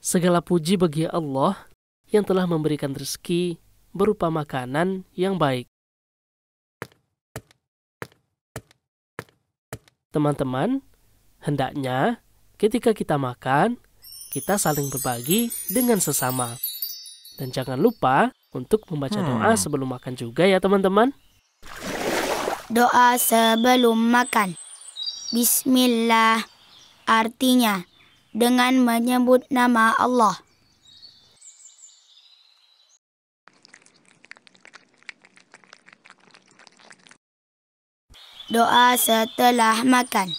Segala puji bagi Allah yang telah memberikan rezeki berupa makanan yang baik. Teman-teman, hendaknya ketika kita makan, kita saling berbagi dengan sesama. Dan jangan lupa untuk membaca hmm. doa sebelum makan juga ya teman-teman. Doa sebelum makan. Bismillah artinya dengan menyebut nama Allah. Doa setelah makan.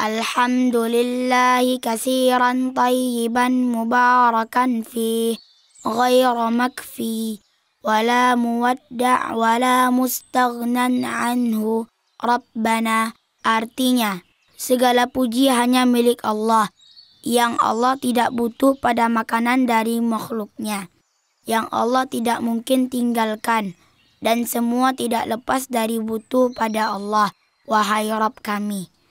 Alhamdulillahi kasiran tayyiban mubarakan fi ghayra makfi wala muwadda' wala mustaghnan anhu Rabbana artinya segala puji hanya milik Allah yang Allah tidak butuh pada makanan dari makhluknya, yang Allah tidak mungkin tinggalkan, dan semua tidak lepas dari butuh pada Allah, wahai Rob kami.